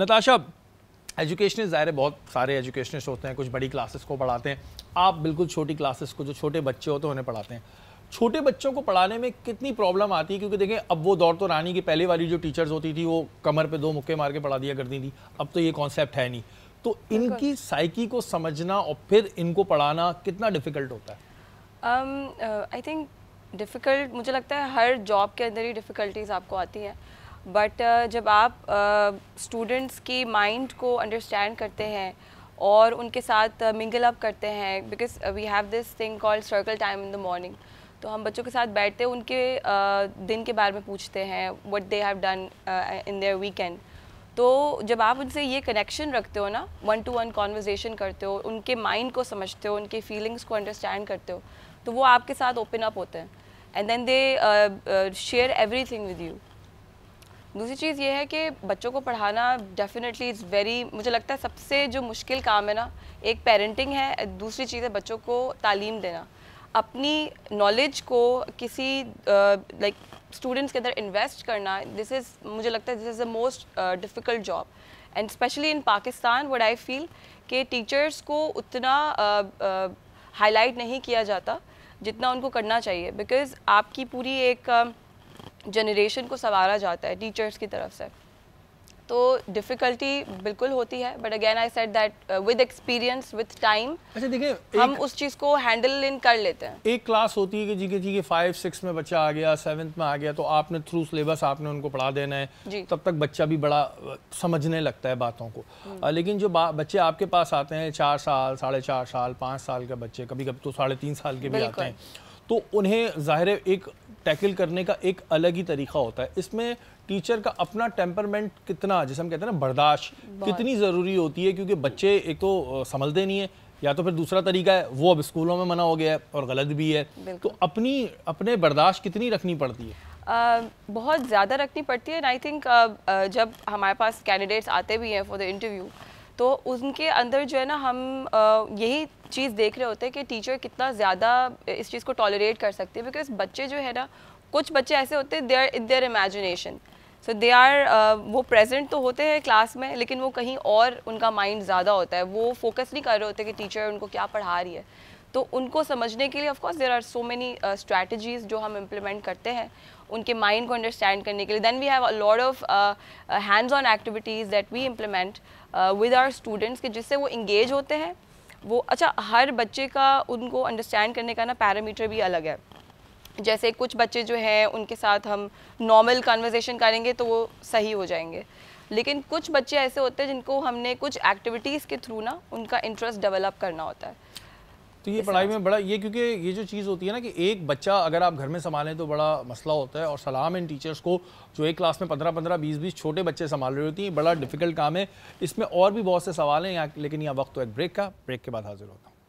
Natasha education ज़ाहिर बहुत सारे एजुकेशनिस्ट होते हैं कुछ बड़ी क्लासेस को पढ़ाते हैं आप बिल्कुल छोटी क्लासेस को जो छोटे बच्चे होते हैं उन्हें पढ़ाते हैं छोटे बच्चों को पढ़ाने में कितनी प्रॉब्लम आती है क्योंकि देखें अब वो दौर तो रानी की पहले वाली जो टीचर्स होती थी वो कमर पे दो मुक्के मार के पढ़ा दिया करती थी अब तो ये कॉन्सेप्ट है नहीं तो इनकी साइकी को समझना और फिर इनको पढ़ाना कितना डिफिकल्ट होता है आई थिंक डिफ़िकल्ट मुझे लगता है हर जॉब के अंदर ही डिफ़िकल्टीज आपको आती हैं बट uh, जब आप स्टूडेंट्स uh, की माइंड को अंडरस्टैंड करते हैं और उनके साथ मिंगल uh, अप करते हैं because we have this thing called circle time in the morning तो हम बच्चों के साथ बैठते हैं उनके दिन के बारे में पूछते हैं what they have done in their weekend तो जब आप उनसे ये कनेक्शन रखते हो ना वन टू वन कॉन्वर्जेसन करते हो उनके माइंड को समझते हो उनके फीलिंग्स को अंडरस्टैंड करते हो तो वो आपके साथ ओपन अप होते हैं and then they share everything with you दूसरी चीज़ ये है कि बच्चों को पढ़ाना डेफिनेटली इज़ वेरी मुझे लगता है सबसे जो मुश्किल काम है ना एक पेरेंटिंग है दूसरी चीज़ है बच्चों को तालीम देना अपनी नॉलेज को किसी लाइक स्टूडेंट्स के अंदर इन्वेस्ट करना दिस इज़ मुझे लगता है this is the most difficult job and especially in Pakistan what I feel कि टीचर्स को उतना हाईलाइट uh, uh, नहीं किया जाता जितना उनको करना चाहिए बिकॉज़ आपकी पूरी एक uh, जनरेशन को संवारा जाता है टीचर्स की तरफ से तो डिफ़िकल्टी बिल्कुल होती है but again I set that with experience with time अच्छा देखिए हम उस चीज़ को हैंडल इन कर लेते हैं एक क्लास होती है कि जी के जी के फाइव सिक्स में बच्चा आ गया सेवन्थ में आ गया तो आपने थ्रू सिलेबस आपने उनको पढ़ा देना है जी. तब तक बच्चा भी बड़ा uh, समझने लगता है बातों को आ, हम्म। लेकिन जो बच्चे आपके पास आते हैं चार साल साढ़े साल पाँच साल के बच्चे कभी कभी तो साढ़े साल के भी आते हैं तो उन्हें ज़ाहिर एक टैकल करने का एक अलग ही तरीका होता है इसमें टीचर का अपना टेम्परमेंट कितना जैसे हम कहते हैं ना बर्दाश्त कितनी ज़रूरी होती है क्योंकि बच्चे एक तो संभलते नहीं है या तो फिर दूसरा तरीका है वो अब स्कूलों में मना हो गया है और गलत भी है तो अपनी अपने बर्दाश्त कितनी रखनी पड़ती है Uh, बहुत ज़्यादा रखनी पड़ती है एंड आई थिंक जब हमारे पास कैंडिडेट्स आते भी हैं फॉर द इंटरव्यू तो उनके अंदर जो है ना हम यही चीज़ देख रहे होते हैं कि टीचर कितना ज़्यादा इस चीज़ को टॉलरेट कर सकते हैं बिकॉज बच्चे जो है ना कुछ बच्चे ऐसे होते हैं they're in their imagination so they are वो प्रेजेंट तो होते हैं क्लास में लेकिन वो कहीं और उनका माइंड ज़्यादा होता है वो फोकस नहीं कर रहे होते कि टीचर उनको क्या पढ़ा रही है तो उनको समझने के लिए of course there are so many strategies जो हम इम्प्लीमेंट करते हैं उनके माइंड को अंडरस्टैंड करने के लिए then we have lot of hands on activities that we implement with our students के जिससे वो इंगेज होते हैं वो अच्छा हर बच्चे का उनको अंडरस्टैंड करने का ना पैरामीटर भी अलग है जैसे कुछ बच्चे जो हैं उनके साथ हम नॉर्मल कन्वर्जेशन करेंगे तो वो सही हो जाएंगे लेकिन कुछ बच्चे ऐसे होते हैं जिनको हमने कुछ एक्टिविटीज़ के थ्रू ना उनका इंटरेस्ट डेवलप करना होता है तो ये पढ़ाई में बड़ा ये क्योंकि ये जो चीज़ होती है ना कि एक बच्चा अगर आप घर में संभालें तो बड़ा मसला होता है और सलाम इन टीचर्स को जो एक क्लास में पंद्रह पंद्रह बीस बीस छोटे बच्चे संभाल रही होती हैं बड़ा डिफिकल्ट काम है इसमें और भी बहुत से सवाल हैं यहाँ लेकिन यहाँ वक्त तो एक ब्रेक का ब्रेक के बाद हाजिर होता हूँ